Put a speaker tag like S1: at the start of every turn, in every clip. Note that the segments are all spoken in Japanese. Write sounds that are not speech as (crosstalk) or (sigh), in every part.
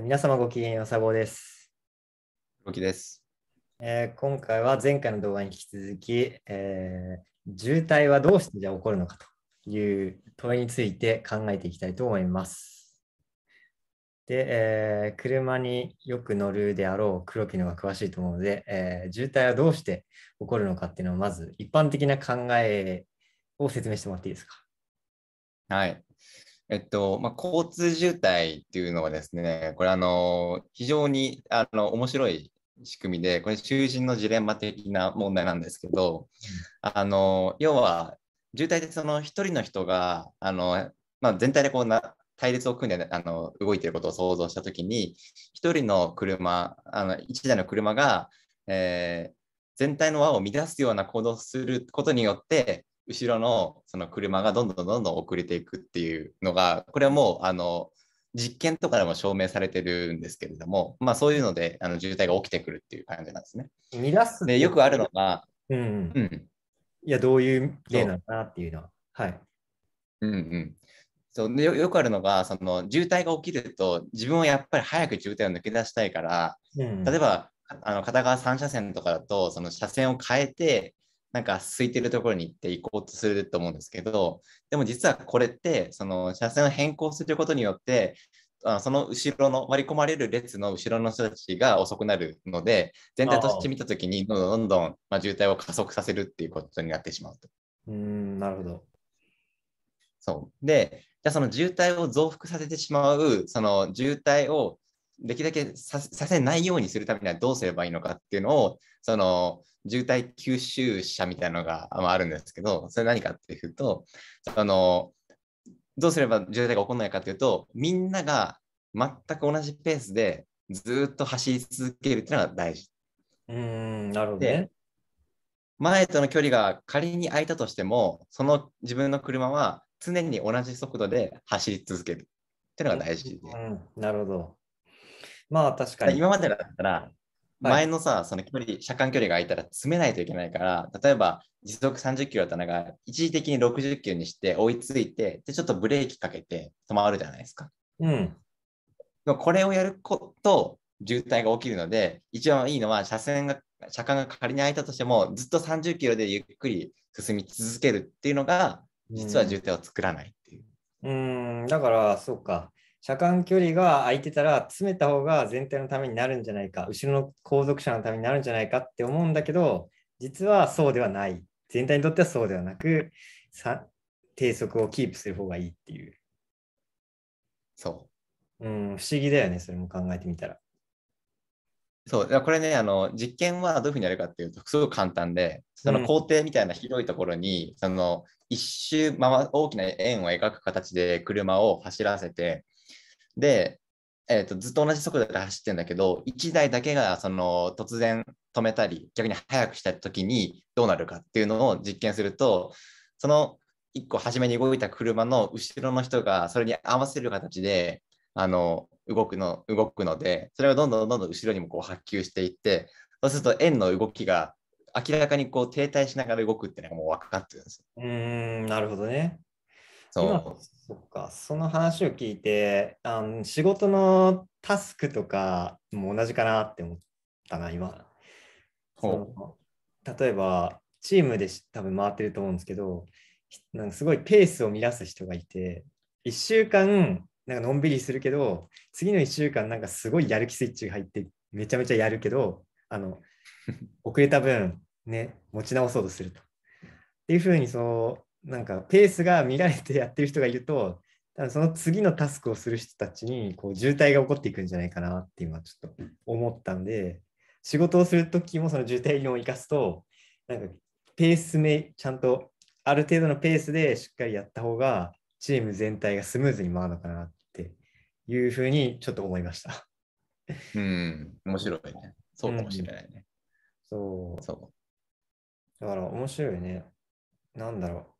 S1: 皆様ごきげんよう、サボです。ごきです、えー、今回は前回の動画に引き続き、えー、渋滞はどうしてじゃ起こるのかという問いについて考えていきたいと思います。で、えー、車によく乗るであろう黒木のが詳しいと思うので、え渋滞はどうして起こるのかっていうのをまず一般的な考えを説明してもらっていいですか。
S2: はい。えっとまあ、交通渋滞っていうのはですね、これあの非常にあの面白い仕組みで、これ囚人のジレンマ的な問題なんですけど、あの要は渋滞でその一人の人があの、まあ、全体でこうな隊列を組んであの動いていることを想像したときに、一人の車、あの一台の車が、えー、全体の輪を乱すような行動をすることによって、後ろのその車がどんどんどんどん遅れていくっていうのがこれはもうあの実験とかでも証明されてるんですけれども、まあ、そういうのであの渋滞が起きてくるっていう感じなんですね。出すでよくあるのが、うん、うん、いやどういう例なのかなっていうのは。はい、うんうんそうでよくあるのがその渋滞が起きると自分はやっぱり早く渋滞を抜け出したいから、うん、例えばあの片側3車線とかだとその車線を変えてなんか空いてるところに行って行こうとすると思うんですけど、でも実はこれって、その車線を変更することによって、あその後ろの割り込まれる列の後ろの人たちが遅くなるので、全体として見たときに、どんどんどんまあ、渋滞を加速させるっていうことになってしまうと。うんなるほど。そうで、じゃその渋滞を増幅させてしまう、その渋滞をできるだけさせないようにするためにはどうすればいいのかっていうのを、その渋滞吸収者みたいなのがあるんですけど、それ何かっていうと、そのどうすれば渋滞が起こらないかっていうと、みんなが全く同じペースでずっと走り続けるっていうのが大事。
S1: うんなるほど、ね、
S2: 前との距離が仮に空いたとしても、その自分の車は常に同じ速度で走り続けるっていうのが大事で、うん、なるほど。まあ確かに。今までだったら、前のさ、その距離、車間距離が空いたら詰めないといけないから、例えば時速30キロだったのが、一時的に60キロにして追いついて、で、ちょっとブレーキかけて止まるじゃないですか。うん。でもこれをやること渋滞が起きるので、一番いいのは車線が、車間が仮に空いたとしても、ずっと30キロでゆっくり進み続けるっていうのが、実は渋滞を作らないっていう。
S1: うん、うんだから、そうか。車間距離が空いてたら詰めた方が全体のためになるんじゃないか後ろの後続車のためになるんじゃないかって思うんだけど実はそうではない全体にとってはそうではなくさ低速をキープする方がいいっていうそううん不思議だよねそれも考えてみたら
S2: そうこれねあの実験はどういうふうにやるかっていうとすごく簡単でその工程みたいな広いところに、うん、その一周、まあ、大きな円を描く形で車を走らせてで、えーと、ずっと同じ速度で走ってるんだけど1台だけがその突然止めたり逆に速くした時にどうなるかっていうのを実験するとその1個初めに動いた車の後ろの人がそれに合わせる形であの動くの動くのでそれがどんどんどんどん後ろにもこう発及していってそうすると円の動きが明らかにこう停滞しながら動くっていうのがもう分かってるんですよ。
S1: うんなるほどね。そうそっかその話を聞いてあの仕事のタスクとかも同じかなって思ったな今例えばチームで多分回ってると思うんですけどなんかすごいペースを乱す人がいて1週間なんかのんびりするけど次の1週間なんかすごいやる気スイッチが入ってめちゃめちゃやるけどあの (laughs) 遅れた分ね持ち直そうとすると。っていうふうにそのなんかペースが見られてやってる人がいると、多分その次のタスクをする人たちにこう渋滞が起こっていくんじゃないかなって今ちょっと思ったんで、仕事をするときもその渋滞を生かすと、なんかペースめ、ちゃんとある程度のペースでしっかりやった方が、チーム全体がスムーズに回るのかなっていうふうにちょっと思いました。
S2: うん、面白いね。
S1: そうかもしれないね。うん、そう。そうだから面白いね。なんだろう。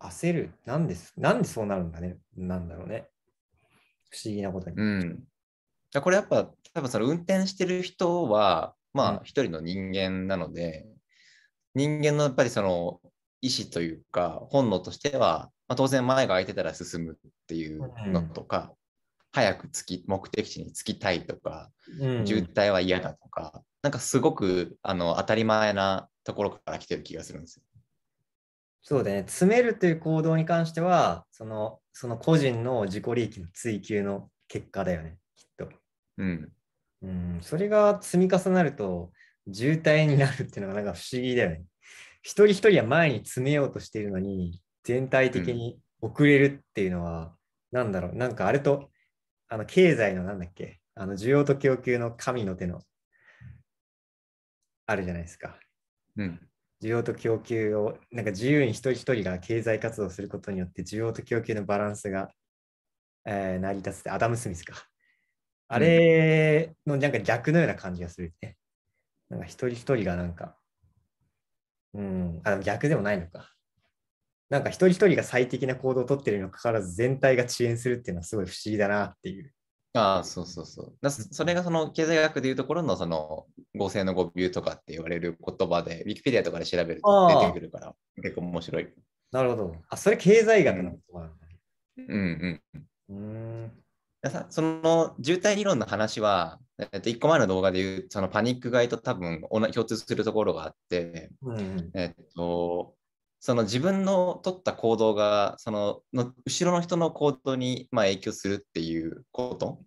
S1: 焦る。なんです、なんでそうなるんだね。なんだろうね。不思議なこと
S2: に。うん。これやっぱ、多分その運転してる人は、まあ、一人の人間なので、人間のやっぱりその意思というか、本能としては、まあ、当然前が空いてたら進むっていうのとか、うん、早くつき目的地に着きたいとか、うん、渋滞は嫌だとか、なんかすごくあの当たり前なところから来てる気がするんですよ。
S1: そうだね、詰めるという行動に関しては、そのその個人の自己利益の追求の結果だよね、きっと。うん。うん、それが積み重なると、渋滞になるっていうのがなんか不思議だよね。一人一人は前に詰めようとしているのに、全体的に遅れるっていうのは、うん、なんだろう、なんかあれと、あの経済のなんだっけ、あの需要と供給の神の手の、あるじゃないですか。うん。需要と供給を、なんか自由に一人一人が経済活動することによって、需要と供給のバランスが、えー、成り立つって、アダム・スミスか。あれのなんか逆のような感じがするね。なんか一人一人がなんか、うん、あ逆でもないのか。なんか一人一人が最適な行動をとってるにもかかわらず全体が遅延するっていうのはすごい不
S2: 思議だなっていうああ、そうそうそう。だそれがその経済学でいうところのその合成の誤謬とかって言われる言葉で、ウィキペディアとかで調べると出てくるから、結構面白い。なるほど。あ、それ経済学の言葉なんだね。うんうん。うんその渋滞理論の話は、えっと、1個前の動画で言うそのパニック買いと多分共通するところがあって、うん、えっと、その自分の取った行動がそのの後ろの人の行動にまあ影響するっていうこと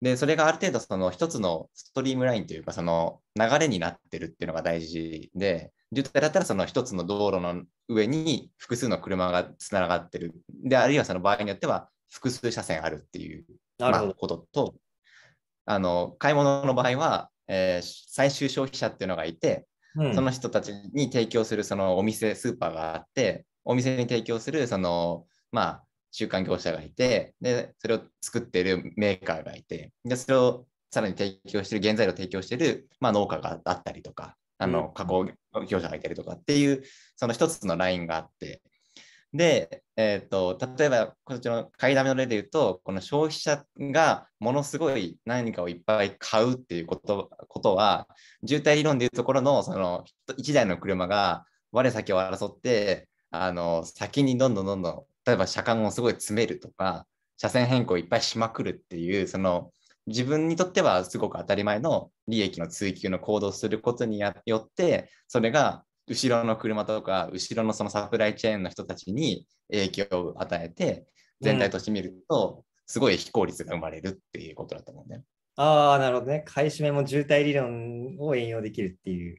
S2: でそれがある程度その一つのストリームラインというかその流れになってるっていうのが大事で渋滞だったらその一つの道路の上に複数の車がつながってるであるいはその場合によっては複数車線あるっていうこととあの買い物の場合は、えー、最終消費者っていうのがいてその人たちに提供するそのお店スーパーがあってお店に提供するそのまあ中間業者がいてでそれを作っているメーカーがいてでそれをさらに提供している原材料を提供している、まあ、農家があったりとかあの加工業者がいたりとかっていうその一つのラインがあってで、えーと、例えばこちらの買いだめの例で言うとこの消費者がものすごい何かをいっぱい買うっていうことことは渋滞理論でいうところのその1台の車が我先を争ってあの先にどんどんどんどん例えば車間をすごい詰めるとか車線変更いっぱいしまくるっていうその自分にとってはすごく当たり前の利益の追求の行動をすることによってそれが後ろの車とか、後ろのそのサプライチェーンの人たちに影響を与えて、全体として見ると、すごい非効率が生まれるっていうことだと思うね。うん、
S1: ああ、なるほどね。買い占めも渋滞理論を援用でき
S2: るっていう。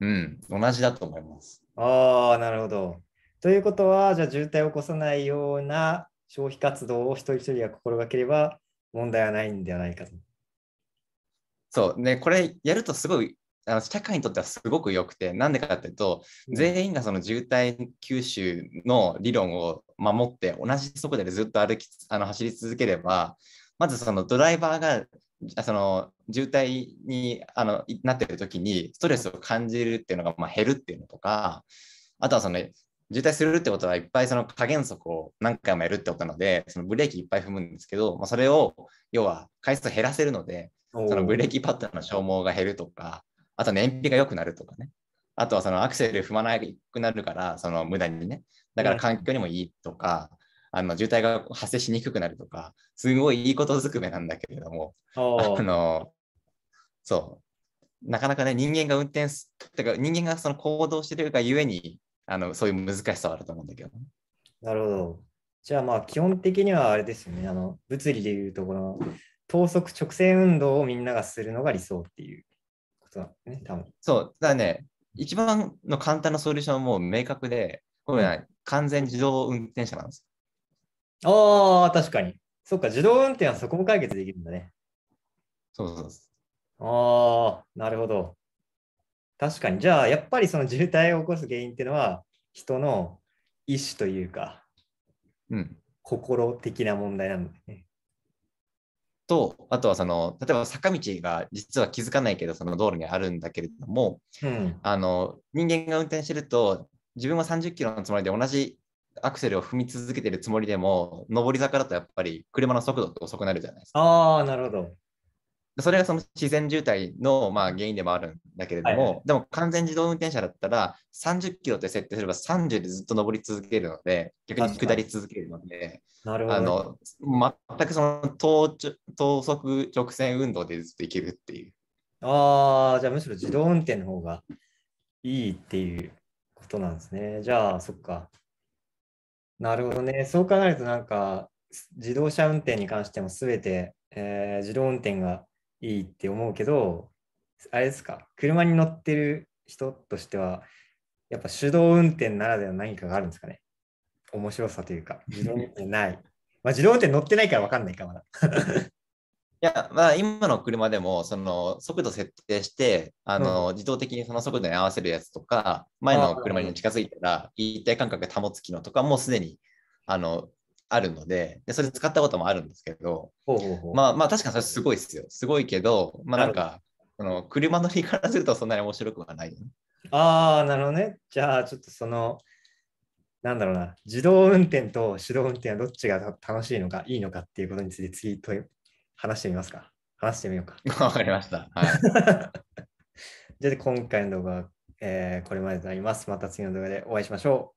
S2: うん、同じだと思います。ああ、なるほど。
S1: ということは、じゃあ渋滞を起こさないような消費活動を一人一人が心がければ問題はないんではないかと。
S2: そうね、これやるとすごいあの社会にとってはすごく良くて、なんでかっていうと、全員がその渋滞吸収の理論を守って、同じ速度でずっと歩きあの走り続ければ、まずそのドライバーがその渋滞にあのなっている時にストレスを感じるっていうのがまあ減るっていうのとかあとはその渋滞するってことはいっぱいその加減速を何回もやるってことなのでそのブレーキいっぱい踏むんですけど、まあ、それを要は回数減らせるのでそのブレーキパッドの消耗が減るとかあと燃費が良くなるとかね。あとはそのアクセル踏まなくなるから、その無駄にね。だから環境にもいいとか、あの渋滞が発生しにくくなるとか、すごいいいことずくめなんだけれども、あの、そう、なかなかね、人間が運転す、てか人間がその行動してるがゆえに、あのそういう難しさはあると思うんだけど、ね、
S1: なるほど。じゃあまあ基本的にはあれですよね、あの物理でいうところの等速直線運動をみんながするのが理想っていううね、多分。
S2: そう、だね、一番の簡単なソリューションはもう明確で、これは、うん、完全自動運転車なんです。ああ、確か
S1: に。そっか、自動運転はそこも解決できるんだね。そうそうああ、なるほど。確かに。じゃあ、やっぱりその渋滞を起こす原因っていうのは、人の意思というか、うん、心的な問題
S2: なんだね。と、あとはその、例えば坂道が実は気づかないけど、その道路にあるんだけれども、うん、あの人間が運転してると、自分は30キロのつもりで同じアクセルを踏み続けてるつもりでも、上り坂だとやっぱり車の速度って遅くなるじゃないですか。ああ、なるほど。それがその自然渋滞のまあ原因でもあるんだけれども、はいでも完全自動運転車だったら30キロって設定すれば30でずっと上り続けるので逆に下り続けるのでなるほどあの全くその等等速直線運動でずっといけるっていう。
S1: ああじゃあむしろ自動運転の方が
S2: いいっていう
S1: ことなんですね。じゃあそっか。なるほどね。そう考えるとなんか自動車運転に関しても全て、えー、自動運転がいいって思うけど、あれですか、車に乗ってる人としては、やっぱ手動運転ならでは何かがあるんですかね。面白さというか、自動運転ない。(laughs) まあ、自動運転乗ってないから分かんないか、まだ。(laughs)
S2: いや、まあ、今の車でも、その速度設定して、あの、うん、自動的にその速度に合わせるやつとか、前の車に近づいたら、一体感覚保つ機能とか、もうすでに、あの、あるのでで、それ使ったこともあるんですけど、ほうほうほうまあまあ確かにそれすごいですよ。すごいけど、まあなんか、この車乗りからするとそんなに面白くはないね。
S1: ああ、なるほどね。じゃあちょっとその、なんだろうな、自動運転と手動運転はどっちが楽しいのか、いいのかっていうことについて次問い、話してみますか。話してみようか。(laughs) わかりました。はい。(laughs) じゃあ今回の動画は、えー、これまでになります。また次の動画でお会いしましょう。